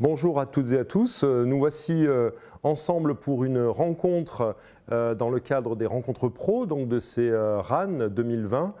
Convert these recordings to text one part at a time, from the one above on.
Bonjour à toutes et à tous. Euh, nous voici euh, ensemble pour une rencontre euh, dans le cadre des rencontres pro, donc de ces RAN 2020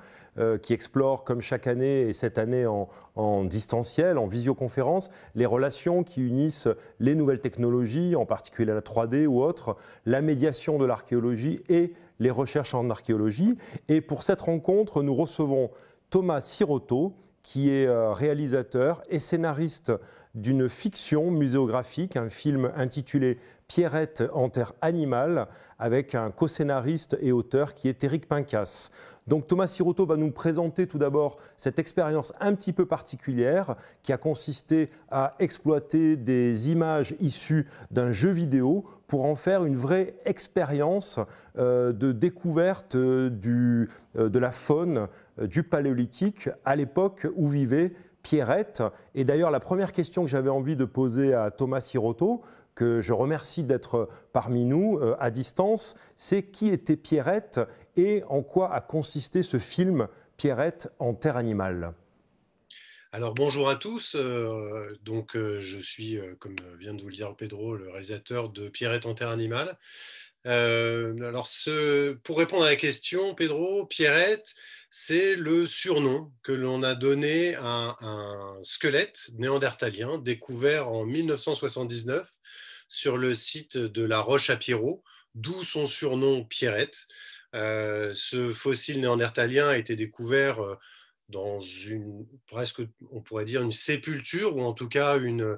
qui explore, comme chaque année et cette année en, distanciel, en visioconférence, les relations qui unissent les nouvelles technologies, en particulier la 3D ou autres, la médiation de l'archéologie et les recherches en archéologie. Et pour cette rencontre, nous recevons Thomas Sirotto, qui est réalisateur et scénariste d'une fiction muséographique, un film intitulé Pierrette en terre animale, avec un co-scénariste et auteur qui est Eric Pincas. Donc Thomas Siroto va nous présenter tout d'abord cette expérience un petit peu particulière qui a consisté à exploiter des images issues d'un jeu vidéo pour en faire une vraie expérience euh, de découverte euh, euh, de la faune du paléolithique à l'époque où vivaient Pierrette. Et d'ailleurs, la première question que j'avais envie de poser à Thomas Siroto, que je remercie d'être parmi nous euh, à distance, c'est qui était Pierrette et en quoi a consisté ce film Pierrette en terre animale alors bonjour à tous. Euh, donc euh, je suis, comme vient de vous le dire Pedro, le réalisateur de Pierrette en terre animale. alors pour répondre à la question, Pedro, Pierrette, c'est le surnom que l'on a donné à un squelette néandertalien découvert en 1979 sur le site de la Roche à Pierrot, d'où son surnom Pierrette. Euh, ce fossile néandertalien a été découvert euh, dans une presque, on pourrait dire, une sépulture ou en tout cas une,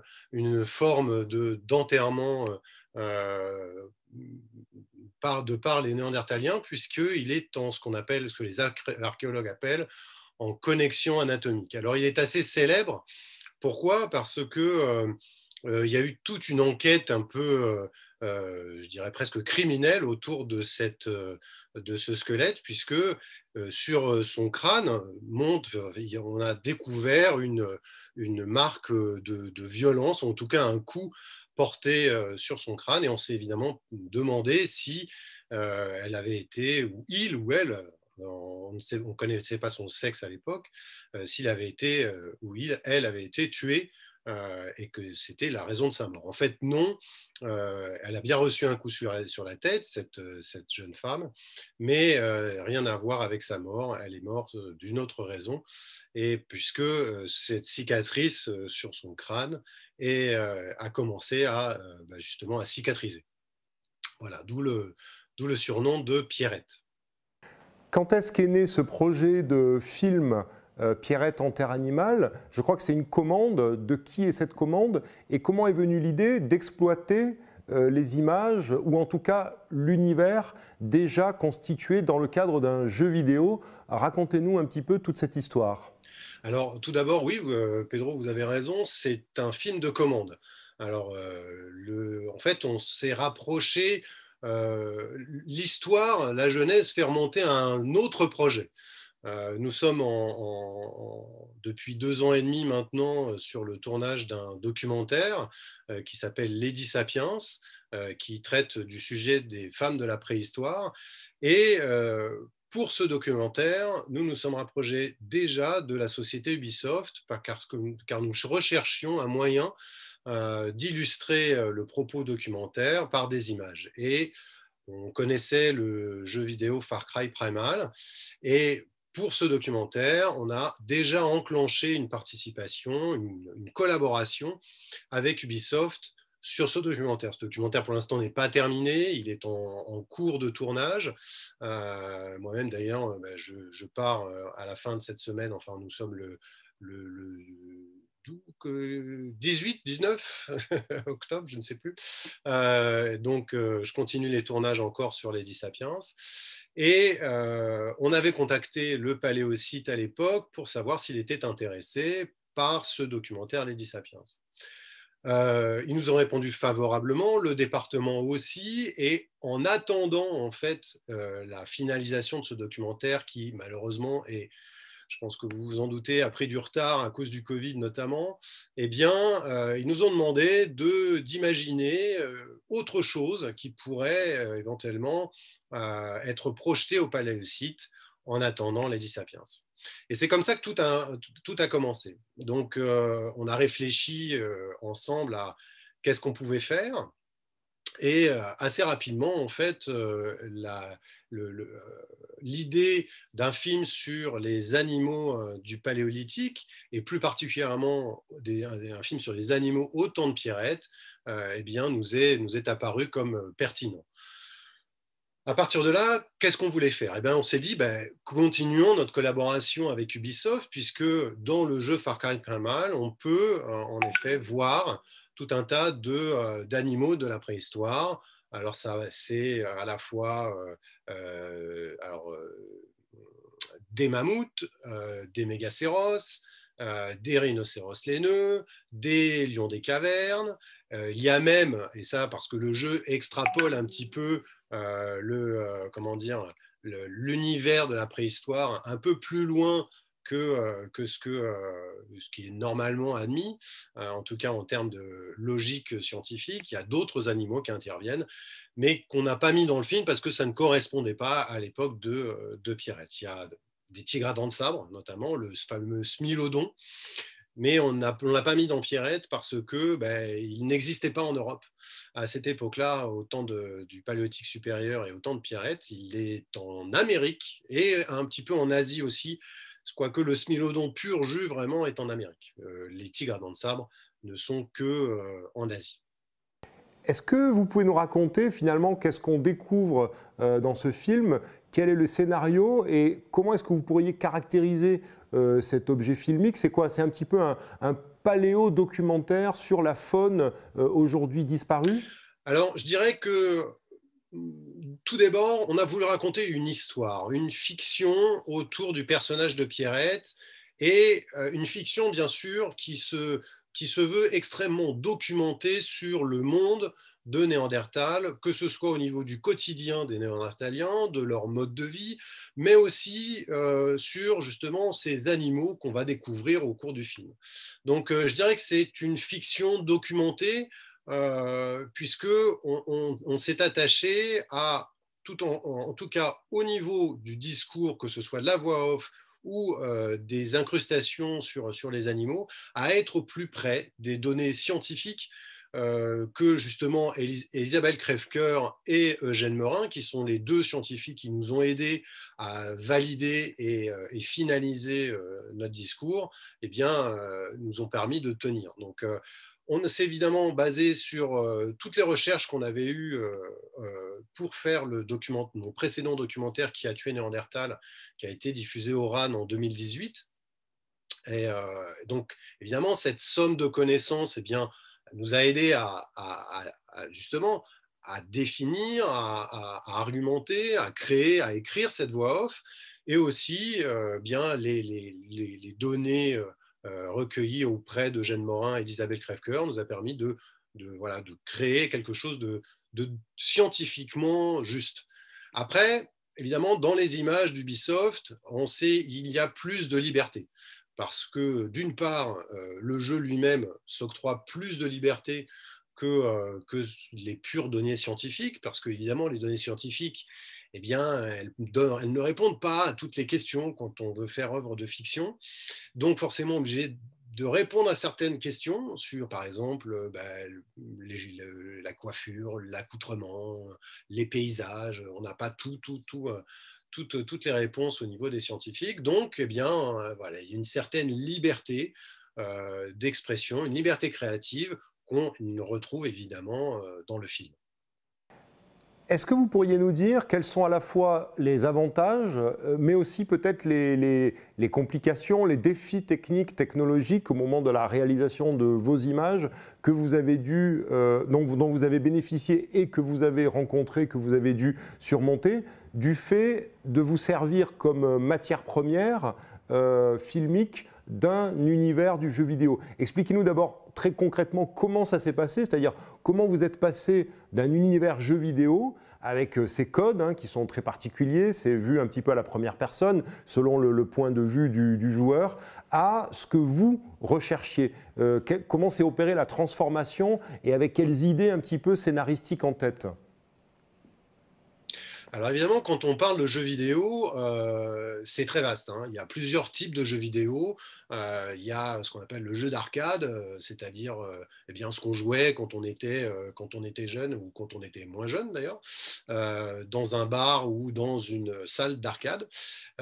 forme d'enterrement de, euh, par, de par les néandertaliens, puisqu'il est en ce qu'on appelle, ce que les archéologues appellent, en connexion anatomique. Alors il est assez célèbre. Pourquoi Parce qu'il euh, euh, y a eu toute une enquête un peu, euh, je dirais presque criminelle autour de, ce squelette, puisque sur son crâne on a découvert une, marque de, violence, en tout cas un coup portée sur son crâne et on s'est évidemment demandé si elle avait été, ou il ou elle, on ne connaissait pas son sexe à l'époque, s'il avait été, ou il, elle avait été tuée et que c'était la raison de sa mort. En fait, non, elle a bien reçu un coup sur, sur la tête, cette, cette, jeune femme, mais rien à voir avec sa mort, elle est morte d'une autre raison, et puisque cette cicatrice sur son crâne et euh, a commencé à euh, bah, justement à cicatriser. Voilà, d'où le, surnom de Pierrette. Quand est-ce qu'est né ce projet de film euh, Pierrette en terre animale Je crois que c'est une commande. De qui est cette commande Et comment est venue l'idée d'exploiter les images, ou en tout cas l'univers déjà constitué dans le cadre d'un jeu vidéo Racontez-nous un petit peu toute cette histoire. Alors, tout d'abord, oui, euh, Pedro, vous avez raison, c'est un film de commande. Alors, euh, en fait, on s'est rapproché. Euh, l'histoire, la jeunesse, fait remonter à un autre projet. nous sommes depuis deux ans et demi maintenant sur le tournage d'un documentaire qui s'appelle Lady Sapiens, qui traite du sujet des femmes de la préhistoire. Et pour ce documentaire, nous nous sommes rapprochés déjà de la société Ubisoft, car, nous recherchions un moyen euh, d'illustrer euh, le propos documentaire par des images. Et on connaissait le jeu vidéo Far Cry Primal. Et pour ce documentaire, on a déjà enclenché une participation, une collaboration avec Ubisoft sur ce documentaire. Ce documentaire, pour l'instant, n'est pas terminé, il est en, cours de tournage. Euh, moi-même, d'ailleurs, euh, bah, je, pars euh, à la fin de cette semaine, enfin, nous sommes le, 18, 19 octobre, je ne sais plus. donc, je continue les tournages encore sur les 10 Sapiens. Et on avait contacté le Paléocyte à l'époque pour savoir s'il était intéressé par ce documentaire Les 10 Sapiens. Euh, ils nous ont répondu favorablement, le département aussi, et en attendant en fait euh, la finalisation de ce documentaire qui malheureusement est, je pense que vous vous en doutez, a pris du retard à cause du Covid notamment, eh bien euh, ils nous ont demandé de d'imaginer autre chose qui pourrait éventuellement être projetée au Palais du en attendant Lady Sapiens. Et c'est comme ça que tout a, tout a commencé. Donc, euh, on a réfléchi euh, ensemble à qu'est-ce qu'on pouvait faire. Et euh, assez rapidement, en fait, l'idée d'un film sur les animaux du paléolithique, et plus particulièrement des, un, film sur les animaux au temps de Pierrette, eh bien, nous est, nous est apparu comme pertinent. À partir de là, qu'est-ce qu'on voulait faire eh bien, On s'est dit, ben, continuons notre collaboration avec Ubisoft, puisque dans le jeu Far Cry Primal, on peut euh, en effet voir tout un tas euh, d'animaux de, la préhistoire. Alors, ça, c'est euh, à la fois alors, des mammouths, des mégacéros, des rhinocéros laineux, des lions des cavernes. il y a même, et ça parce que le jeu extrapole un petit peu euh, le euh, comment dire l'univers de la préhistoire un peu plus loin que, euh, ce, ce qui est normalement admis, en tout cas en termes de logique scientifique. Il y a d'autres animaux qui interviennent, mais qu'on n'a pas mis dans le film parce que ça ne correspondait pas à l'époque de, de Pierrette. Il y a des tigres à dents de sabre, notamment le fameux smilodon, mais on ne l'a pas mis dans Pierrette parce que ben, il n'existait pas en Europe. À cette époque-là, au temps du paléolithique supérieur et au temps de Pierrette, il est en Amérique et un petit peu en Asie aussi, quoique le smilodon pur jus vraiment est en Amérique. Euh, les tigres à dents de sabre ne sont que euh, en Asie. Est-ce que vous pouvez nous raconter finalement qu'est-ce qu'on découvre euh, dans ce film quel est le scénario et comment est-ce que vous pourriez caractériser euh, cet objet filmique C'est quoi C'est un petit peu un, paléo-documentaire sur la faune euh, aujourd'hui disparue Alors, je dirais que tout d'abord, on a voulu raconter une histoire, une fiction autour du personnage de Pierrette et euh, une fiction, bien sûr, qui se qui se veut extrêmement documenté sur le monde de Néandertal, que ce soit au niveau du quotidien des Néandertaliens, de leur mode de vie, mais aussi euh, sur justement ces animaux qu'on va découvrir au cours du film. Donc euh, je dirais que c'est une fiction documentée, euh, puisque on, s'est attaché à, tout en tout cas au niveau du discours, que ce soit de la voix off ou des incrustations sur, les animaux, à être au plus près des données scientifiques que justement Elis Isabelle Crèvecoeur et Eugène Morin, qui sont les deux scientifiques qui nous ont aidés à valider et, finaliser notre discours, eh bien, nous ont permis de tenir. Donc, on s'est évidemment basé sur euh, toutes les recherches qu'on avait eues euh, euh, pour faire le document, nos précédent documentaire qui a tué Néandertal, qui a été diffusé au RAN en 2018. Et donc, évidemment, cette somme de connaissances eh bien, nous a aidé à, justement à définir, à, argumenter, à créer, à écrire cette voix off, et aussi bien les données euh, recueilli auprès de Jeanne Morin et d'Isabelle Crèvecoeur nous a permis de, voilà, de créer quelque chose de, scientifiquement juste. Après, évidemment, dans les images d'Ubisoft, on sait qu'il y a plus de liberté. Parce que d'une part, euh, le jeu lui-même s'octroie plus de liberté que, euh, que les pures données scientifiques, parce que évidemment les données scientifiques, eh bien, elles, ne répondent pas à toutes les questions quand on veut faire œuvre de fiction. Donc, forcément, obligé de répondre à certaines questions sur, par exemple, euh, bah, la coiffure, l'accoutrement, les paysages. On n'a pas tout, euh, Toutes, les réponses au niveau des scientifiques. Donc, eh bien, euh, voilà, il y a une certaine liberté d'expression, une liberté créative qu'on retrouve évidemment dans le film. Est-ce que vous pourriez nous dire quels sont à la fois les avantages, euh, mais aussi peut-être les, complications, les défis techniques, technologiques au moment de la réalisation de vos images que vous avez dû, euh, dont, vous avez bénéficié et que vous avez rencontré, que vous avez dû surmonter, du fait de vous servir comme matière première euh, filmique d'un univers du jeu vidéo. Expliquez-nous d'abord très concrètement comment ça s'est passé, c'est-à-dire comment vous êtes passé d'un univers jeu vidéo avec euh, ces codes hein, qui sont très particuliers, c'est vu un petit peu à la première personne, selon le, point de vue du, joueur, à ce que vous recherchiez. Euh, comment s'est opérée la transformation et avec quelles idées un petit peu scénaristiques en tête alors évidemment, quand on parle de jeux vidéo, euh, c'est très vaste. Hein. Il y a plusieurs types de jeux vidéo. Euh, il y a ce qu'on appelle le jeu d'arcade, euh, c'est-à-dire eh bien ce qu'on jouait quand on quand on était jeune ou quand on était moins jeune d'ailleurs, dans un bar ou dans une salle d'arcade.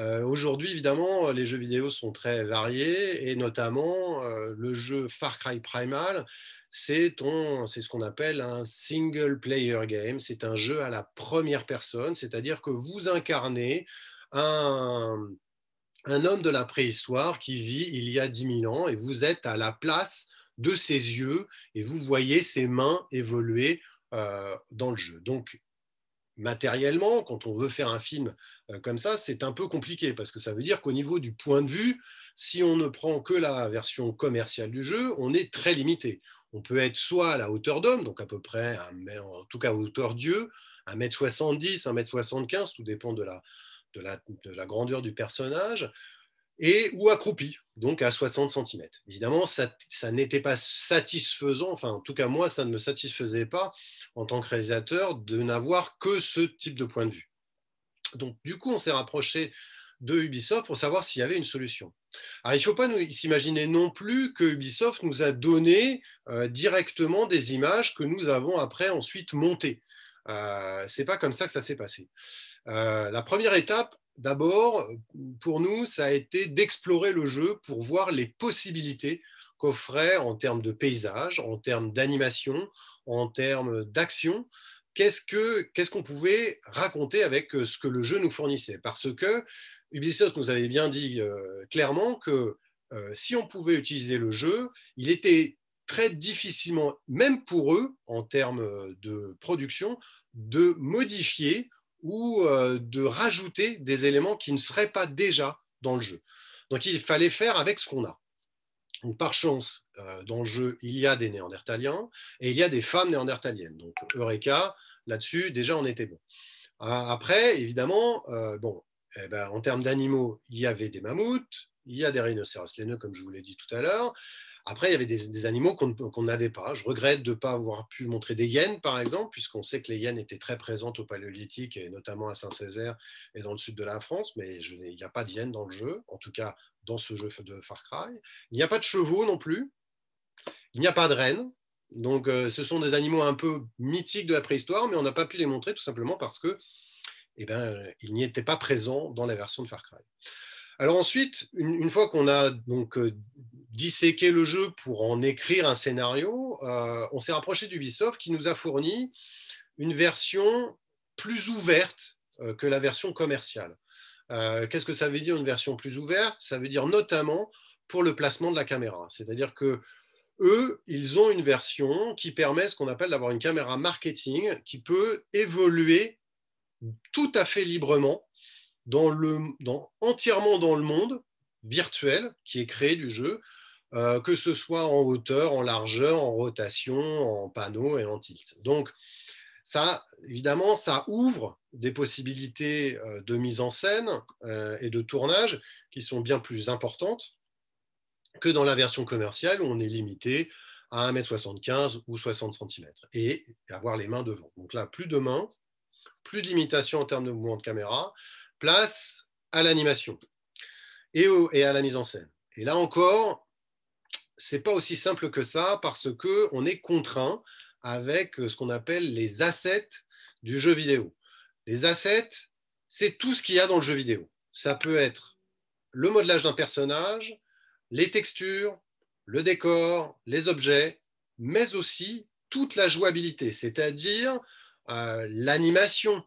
Aujourd'hui, évidemment, les jeux vidéo sont très variés et notamment le jeu Far Cry Primal c'est ce qu'on appelle un single player game. C'est un jeu à la première personne, c'est-à-dire que vous incarnez un, homme de la préhistoire qui vit il y a 10 000 ans et vous êtes à la place de ses yeux et vous voyez ses mains évoluer euh, dans le jeu. Donc, matériellement, quand on veut faire un film euh, comme ça, c'est un peu compliqué parce que ça veut dire qu'au niveau du point de vue, si on ne prend que la version commerciale du jeu, on est très limité on peut être soit à la hauteur d'homme, donc à peu près, un, en tout cas à hauteur Dieu, 1m70, 1m75, tout dépend de la, grandeur du personnage, et ou accroupi, donc à 60 cm. Évidemment, ça, ça n'était pas satisfaisant, enfin en tout cas moi, ça ne me satisfaisait pas en tant que réalisateur de n'avoir que ce type de point de vue. Donc du coup, on s'est rapproché de Ubisoft pour savoir s'il y avait une solution. Alors, il ne faut pas s'imaginer non plus que Ubisoft nous a donné euh, directement des images que nous avons après ensuite montées. Euh, c'est pas comme ça que ça s'est passé. Euh, la première étape, d'abord, pour nous, ça a été d'explorer le jeu pour voir les possibilités qu'offrait en termes de paysage, en termes d'animation, en termes d'action. Qu'est-ce qu'on pouvait raconter avec euh, ce que le jeu nous fournissait Parce que Ubisoft nous avait bien dit euh, clairement que euh, si on pouvait utiliser le jeu, il était très difficilement, même pour eux, en termes euh, de production, de modifier ou de rajouter des éléments qui ne seraient pas déjà dans le jeu. Donc il fallait faire avec ce qu'on a. par chance, dans le jeu, il y a des néandertaliens et il y a des femmes néandertaliennes. Donc Eureka, là-dessus, déjà, on était bon. Après, évidemment, bon, eh ben, en termes d'animaux, il y avait des mammouths, il y a des rhinocéros laineux, comme je vous l'ai dit tout à l'heure. Après, il y avait des, animaux qu'on n'avait pas. Je regrette de ne pas avoir pu montrer des hyènes, par exemple, puisqu'on sait que les hyènes étaient très présentes au Paléolithique, et notamment à Saint-Césaire et dans le sud de la France, mais il n'y a pas de hyènes dans le jeu, en tout cas dans ce jeu de Far Cry. Il n'y a pas de chevaux non plus. Il n'y a pas de rennes. Donc, euh, ce sont des animaux un peu mythiques de la préhistoire, mais on n'a pas pu les montrer tout simplement parce que eh ben, euh, il n'y était pas présent dans la version de Far Cry. Alors ensuite, une, fois qu'on a donc euh, disséqué le jeu pour en écrire un scénario, euh, on s'est rapproché d'Ubisoft qui nous a fourni une version plus ouverte que la version commerciale. Qu'est-ce que ça veut dire une version plus ouverte Ça veut dire notamment pour le placement de la caméra. C'est-à-dire que eux, ils ont une version qui permet ce qu'on appelle d'avoir une caméra marketing qui peut évoluer tout à fait librement, dans le, entièrement dans le monde virtuel qui est créé du jeu, euh, que ce soit en hauteur, en largeur, en rotation, en panneau et en tilt. Donc, ça, évidemment, ça ouvre des possibilités euh, de mise en scène euh, et de tournage qui sont bien plus importantes que dans la version commerciale où on est limité à 1m75 ou 60 cm et avoir les mains devant. Donc là, plus de mains, plus de limitations en termes de mouvement de caméra, place à l'animation et, à la mise en scène. Et là encore, c'est pas aussi simple que ça parce que on est contraint avec euh, ce qu'on appelle les assets du jeu vidéo. Les assets, c'est tout ce qu'il y a dans le jeu vidéo. Ça peut être le modelage d'un personnage, les textures, le décor, les objets, mais aussi toute la jouabilité, c'est-à-dire euh, l'animation,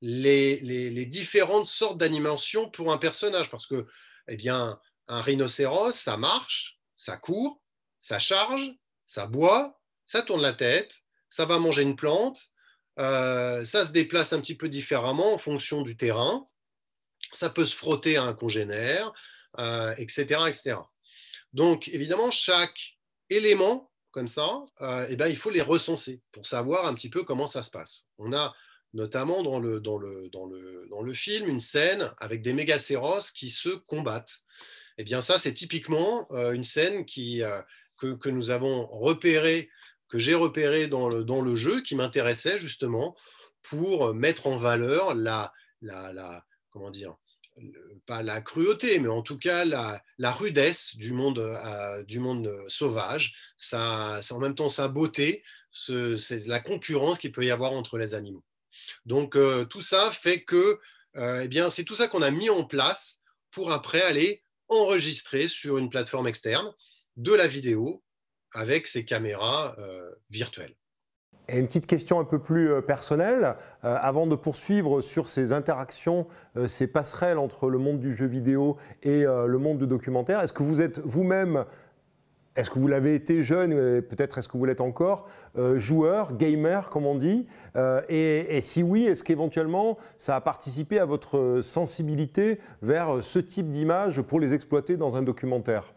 les, différentes sortes d'animation pour un personnage. Parce que, eh bien, un rhinocéros, ça marche, ça court, ça charge, ça boit, ça tourne la tête, ça va manger une plante, euh, ça se déplace un petit peu différemment en fonction du terrain, ça peut se frotter à un congénère, etc., euh, etc. Donc, évidemment, chaque élément comme ça, euh, eh ben, il faut les recenser pour savoir un petit peu comment ça se passe. On a notamment dans le, film une scène avec des mégacéros qui se combattent. Et eh bien ça, c'est typiquement euh, une scène euh, que, nous avons repérée, que j'ai repérée dans le, jeu, qui m'intéressait justement pour mettre en valeur la, la comment dire, euh, pas la cruauté, mais en tout cas la, rudesse du monde, euh, du monde euh, sauvage, ça, en même temps sa beauté, c'est la concurrence qu'il peut y avoir entre les animaux. Donc tout ça fait que eh c'est tout ça qu'on a mis en place pour après aller enregistrer sur une plateforme externe de la vidéo avec ces caméras virtuelles. Et une petite question un peu plus euh, personnelle, euh, avant de poursuivre sur ces interactions, euh, ces passerelles entre le monde du jeu vidéo et le monde du documentaire, est-ce que vous êtes vous-même, est-ce que vous l'avez été jeune, peut-être est-ce que vous l'êtes encore, joueur, gamer comme on dit, et, et, si oui, est-ce qu'éventuellement ça a participé à votre sensibilité vers ce type d'image pour les exploiter dans un documentaire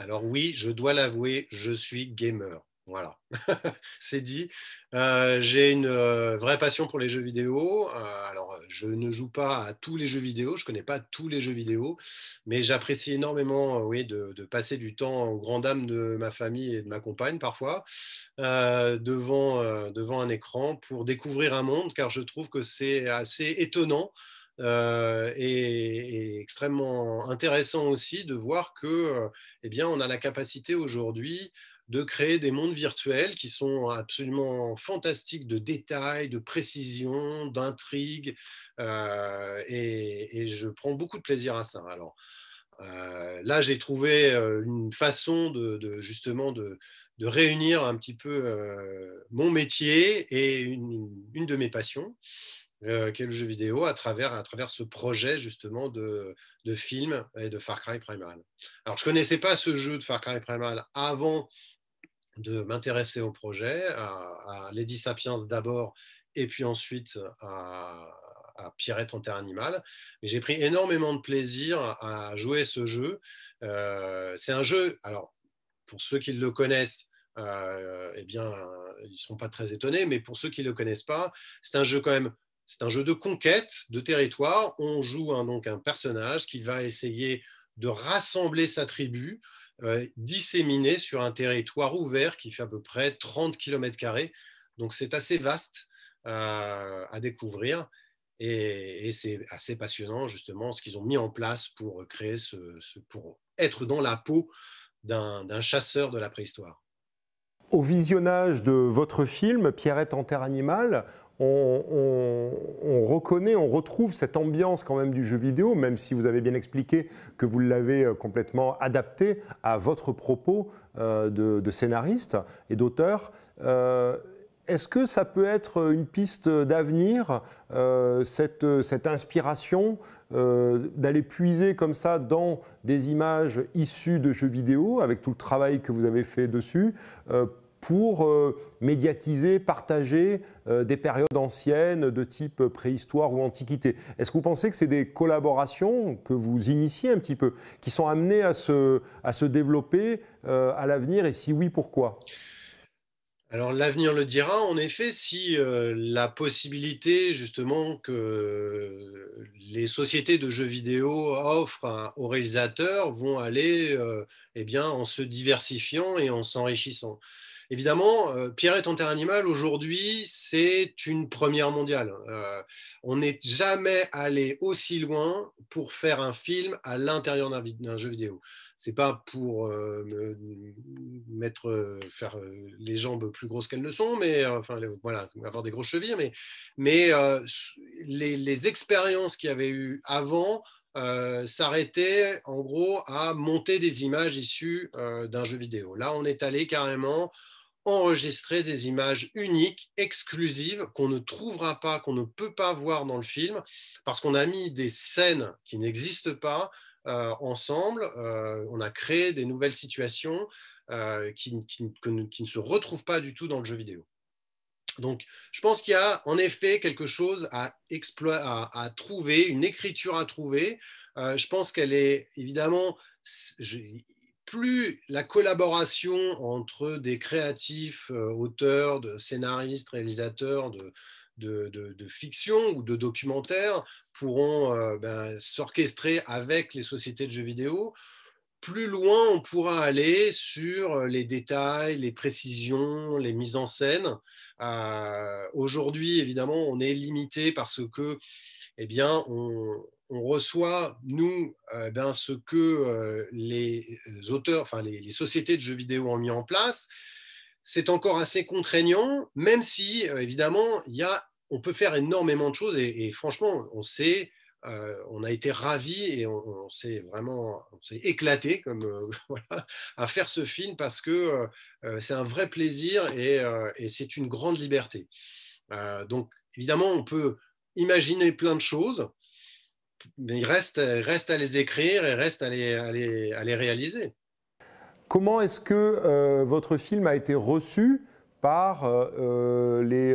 alors oui, je dois l'avouer, je suis gamer. Voilà, c'est dit. Euh, j'ai une euh, vraie passion pour les jeux vidéo. Euh, alors, je ne joue pas à tous les jeux vidéo, je ne connais pas tous les jeux vidéo, mais j'apprécie énormément oui, de, passer du temps aux grand dames de ma famille et de ma compagne parfois devant, un écran pour découvrir un monde, car je trouve que c'est assez étonnant. et, extrêmement intéressant aussi de voir que, eh bien, on a la capacité aujourd'hui de créer des mondes virtuels qui sont absolument fantastiques de détails, de précision, d'intrigues. Euh, et, je prends beaucoup de plaisir à ça. Alors euh, là, j'ai trouvé euh, une façon de, justement de, réunir un petit peu mon métier et une, de mes passions. Euh, qui est le jeu vidéo, à travers, à travers ce projet justement de, de film et de Far Cry Primal. Alors, je ne connaissais pas ce jeu de Far Cry Primal avant de m'intéresser au projet, à, Lady Sapiens d'abord, et puis ensuite à, à Pierrette en terre animale. J'ai pris énormément de plaisir à jouer ce jeu. Euh, c'est un jeu, alors pour ceux qui le connaissent, euh, eh bien, ils ne seront pas très étonnés, mais pour ceux qui ne le connaissent pas, c'est un jeu quand même c'est un jeu de conquête de territoire. On joue donc un personnage qui va essayer de rassembler sa tribu euh, disséminé sur un territoire ouvert qui fait à peu près 30 km. Donc c'est assez vaste euh, à découvrir. Et, c'est assez passionnant justement ce qu'ils ont mis en place pour créer ce, pour être dans la peau d'un chasseur de la préhistoire. Au visionnage de votre film, Pierrette en terre animale, on, reconnaît, on retrouve cette ambiance quand même du jeu vidéo, même si vous avez bien expliqué que vous l'avez euh, complètement adapté à votre propos euh, de, scénariste et d'auteur. Euh, est-ce que ça peut être une piste d'avenir, cette, inspiration d'aller puiser comme ça dans des images issues de jeux vidéo, avec tout le travail que vous avez fait dessus, pour euh, médiatiser, partager euh, des périodes anciennes de type préhistoire ou antiquité. Est-ce que vous pensez que c'est des collaborations que vous initiez un petit peu, qui sont amenées à se, développer euh, à l'avenir et si oui, pourquoi alors l'avenir le dira, en effet, si la possibilité justement que les sociétés de jeux vidéo offrent aux réalisateurs vont aller eh bien, en se diversifiant et en s'enrichissant. Évidemment, euh, Pierre Pierrette en terre animale, aujourd'hui, c'est une première mondiale. Euh, on n'est jamais allé aussi loin pour faire un film à l'intérieur d'un jeu vidéo. C'est pas pour euh, me, mettre, faire les jambes plus grosses qu'elles ne sont, mais enfin voilà, avoir des grosses chevilles, mais, les, expériences qu'il y avait eu avant s'arrêtaient en gros à monter des images issues d'un jeu vidéo. Là, on est allé carrément enregistrer des images uniques, exclusives, qu'on ne trouvera pas, qu'on ne peut pas voir dans le film, parce qu'on a mis des scènes qui n'existent pas euh, ensemble, euh, on a créé des nouvelles situations euh, qui, ne se retrouvent pas du tout dans le jeu vidéo. Donc, je pense qu'il y a en effet quelque chose à, à, à trouver, une écriture à trouver. je pense qu'elle est évidemment plus la collaboration entre des créatifs, euh, auteurs, de scénaristes, réalisateurs de, de, fiction ou de documentaires pourront euh, ben, s'orchestrer avec les sociétés de jeux vidéo, plus loin on pourra aller sur les détails, les précisions, les mises en scène. Euh, aujourd'hui, évidemment, on est limité parce que, eh bien, on, on reçoit, nous, euh, ben, ce que euh, les auteurs, enfin les, sociétés de jeux vidéo ont mis en place. C'est encore assez contraignant, même si, euh, évidemment, on peut faire énormément de choses. Et, franchement, on sait on a été ravis et on, s'est vraiment on s'est éclaté comme, à faire ce film parce que c'est un vrai plaisir et c'est une grande liberté. donc évidemment, on peut imaginer plein de choses il reste, reste à les écrire et reste à les, réaliser. Comment est-ce que euh, votre film a été reçu par euh, euh, les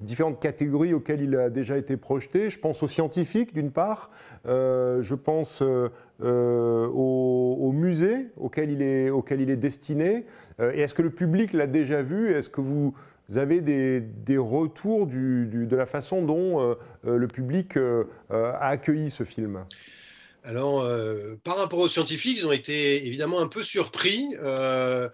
différentes catégories auxquelles il a déjà été projeté Je pense aux scientifiques d'une part, je pense aux, musées auxquels il est, il est destiné. est-ce que le public l'a déjà vu Est-ce que vous vous avez des, des retours de la façon dont euh, euh, le public euh, a accueilli ce film alors, par rapport aux scientifiques, ils ont été évidemment un peu surpris par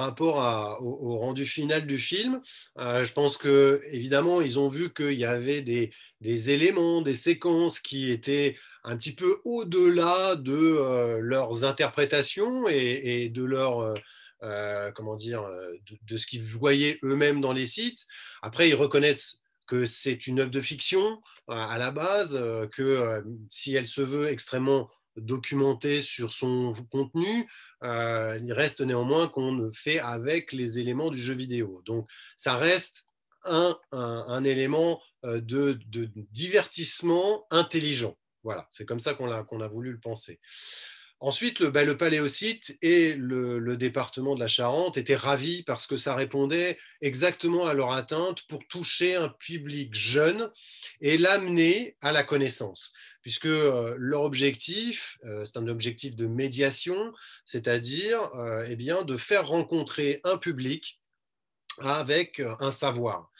rapport au, rendu final du film. je pense que, évidemment, ils ont vu qu'il y avait des, des, éléments, des séquences qui étaient un petit peu au-delà de leurs interprétations et, et de leur euh, comment dire, euh, de, ce qu'ils voyaient eux-mêmes dans les sites. Après, ils reconnaissent que c'est une œuvre de fiction euh, à la base, que si elle se veut extrêmement documentée sur son contenu, il reste néanmoins qu'on ne fait avec les éléments du jeu vidéo. Donc ça reste un, élément de, divertissement intelligent. Voilà, c'est comme ça qu'on a, voulu le penser. Ensuite, le, bah, paléocyte et le, département de la Charente étaient ravis parce que ça répondait exactement à leur atteinte pour toucher un public jeune et l'amener à la connaissance, puisque euh, leur objectif, euh, c'est un objectif de médiation, c'est-à-dire euh, eh de faire rencontrer un public avec un savoir.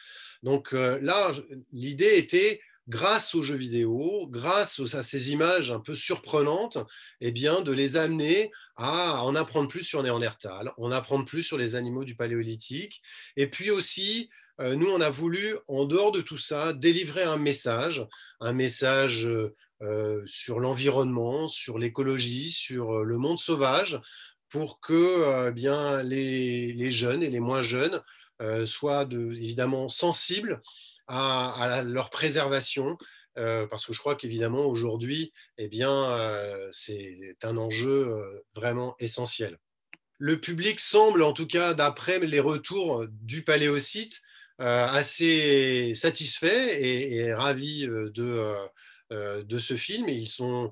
Donc là, l'idée était grâce aux jeux vidéo, grâce à ces images un peu surprenantes, eh bien, de les amener à en apprendre plus sur Néandertal, en apprendre plus sur les animaux du Paléolithique. Et puis aussi, euh, nous, on a voulu, en dehors de tout ça, délivrer un message, un message euh, euh, sur l'environnement, sur l'écologie, sur le monde sauvage, pour que eh bien, les, jeunes et les moins jeunes soient évidemment sensibles à, leur préservation. Euh, parce que je crois qu'évidemment aujourd'hui, eh bien, euh, c'est un enjeu euh, vraiment essentiel. Le public semble, en tout cas d'après les retours du paléocyte, assez satisfait et, ravi de, ce film. Et ils, sont,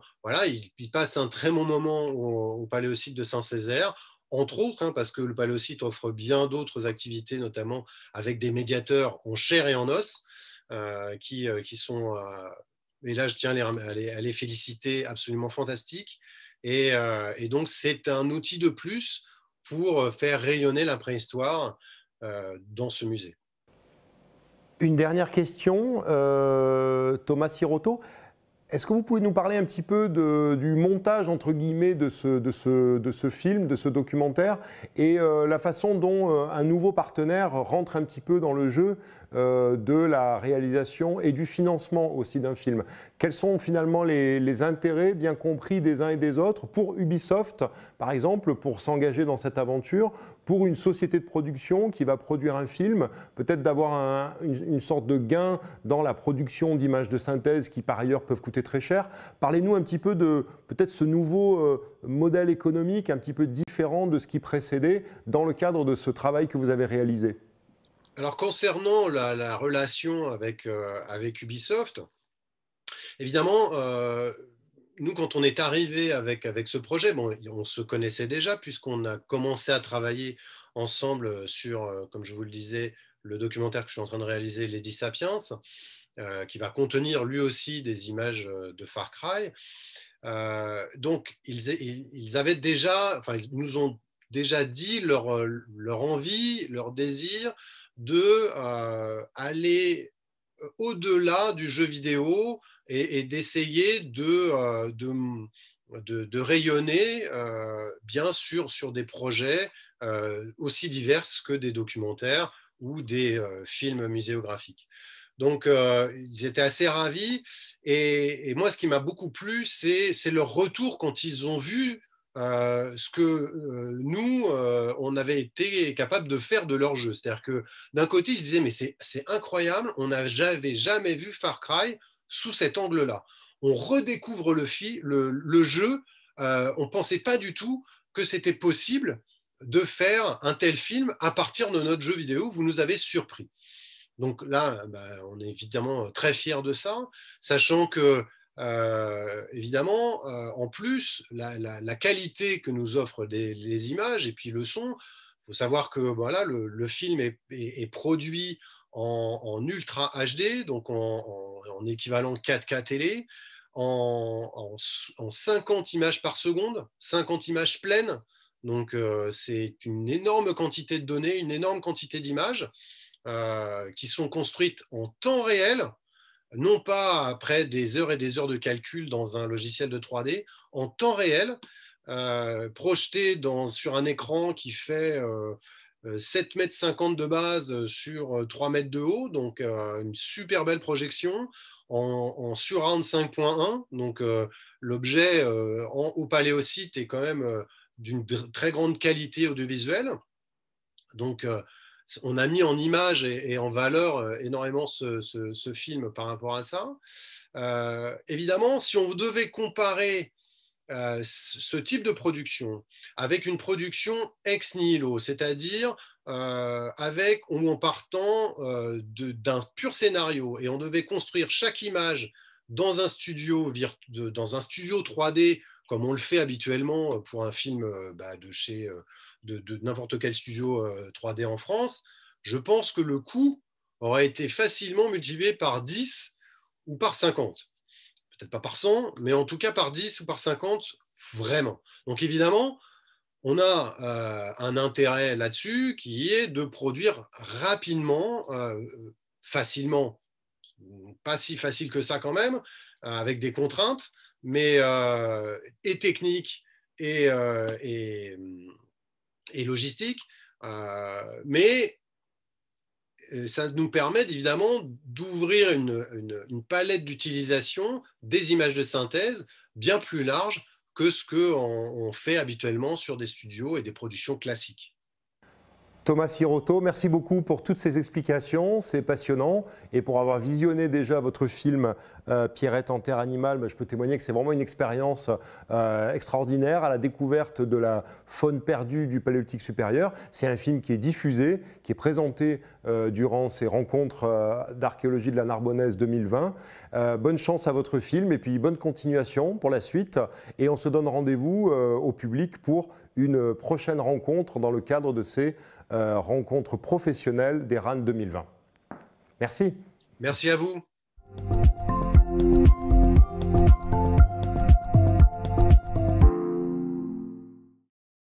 passent un très bon moment au, au paléocyte de Saint-Césaire entre autres, hein, parce que le Paléosite offre bien d'autres activités, notamment avec des médiateurs en chair et en os, euh, euh, qui, sont, euh, et là je tiens à les, féliciter, absolument fantastiques. Et, et donc c'est un outil de plus pour faire rayonner la préhistoire dans ce musée. Une dernière question, Thomas Siroto. Est-ce que vous pouvez nous parler un petit peu du montage, entre guillemets, de ce, film, de ce documentaire, et euh, la façon dont euh, un nouveau partenaire rentre un petit peu dans le jeu euh, de la réalisation et du financement aussi d'un film. Quels sont finalement les, intérêts bien compris des uns et des autres pour Ubisoft, par exemple, pour s'engager dans cette aventure, pour une société de production qui va produire un film, peut-être d'avoir une, sorte de gain dans la production d'images de synthèse qui par ailleurs peuvent coûter très cher. Parlez-nous un petit peu de peut-être ce nouveau euh, modèle économique un petit peu différent de ce qui précédait dans le cadre de ce travail que vous avez réalisé. Alors concernant la, relation avec, euh, avec, Ubisoft, évidemment, euh, nous quand on est arrivé avec, avec ce projet, bon, on se connaissait déjà puisqu'on a commencé à travailler ensemble sur, euh, comme je vous le disais, le documentaire que je suis en train de réaliser, Lady Sapiens, qui va contenir lui aussi des images de Far Cry. donc ils, ils avaient déjà, enfin ils nous ont déjà dit leur, leur envie, leur désir de euh, aller euh, au-delà du jeu vidéo et, d'essayer de, euh, mm, rayonner bien sûr sur des projets aussi divers que des documentaires ou des films muséographiques. Donc, ils étaient assez ravis. et moi, ce qui m'a beaucoup plu, c'est leur retour quand ils ont vu ce que nous, on avait été capable de faire de leur jeu. C'est-à-dire que d'un côté, ils se disaient, mais c'est incroyable, on n'avait jamais vu Far Cry sous cet angle-là. On redécouvre le, fi, le, jeu, on ne pensait pas du tout que c'était possible de faire un tel film à partir de notre jeu vidéo, vous nous avez surpris. Donc là, bah, on est évidemment très fier de ça, sachant que euh, évidemment, euh, en plus, la, qualité que nous offrent les images et puis le son, il faut savoir que voilà, le, film est, produit en, ultra HD, donc en, en, équivalent 4K télé, en, 50 images par seconde, 50 images pleines. Donc euh, c'est une énorme quantité de données, une énorme quantité d'images qui sont construites en temps réel non pas après des heures et des heures de calcul dans un logiciel de 3D, en temps réel, euh, projeté sur un écran qui fait 7,50 euh, euh, mètres de base sur 3 mètres de haut, donc une super belle projection en, en surround 5.1. Donc l'objet au paléocyte est quand même d'une très grande qualité audiovisuelle. Donc on a mis en image et, en valeur euh, énormément ce, film par rapport à ça. Euh, évidemment, si on devait comparer euh, ce type de production avec une production ex nihilo, c'est-à-dire avec ou en partant d'un pur scénario, et on devait construire chaque image dans un studio, dans un studio 3D, comme on le fait habituellement pour un film bah, de chez de, n'importe quel studio 3D euh, en France, je pense que le coût aurait été facilement multiplié par 10 ou par 50. Peut-être pas par 100, mais en tout cas par 10 ou par 50, vraiment. Donc évidemment, on a euh, un intérêt là-dessus qui est de produire rapidement, euh, facilement, pas si facile que ça quand même, avec des contraintes, mais et techniques et, hum, et logistique. Euh, mais euh, ça nous permet évidemment d'ouvrir une, palette d'utilisation des images de synthèse bien plus large que ce qu'on on fait habituellement sur des studios et des productions classiques. Thomas Siroto, merci beaucoup pour toutes ces explications, c'est passionnant. Et pour avoir visionné déjà votre film euh, Pierrette en terre animale, bah, je peux témoigner que c'est vraiment une expérience euh, extraordinaire à la découverte de la faune perdue du Paléolithique supérieur. C'est un film qui est diffusé, qui est présenté euh, durant ces rencontres d'archéologie de la Narbonnaise 2020. bonne chance à votre film et puis bonne continuation pour la suite. Et on se donne rendez-vous au public pour une prochaine rencontre dans le cadre de ces... Euh, rencontre professionnelle des RAN 2020. Merci. Merci à vous.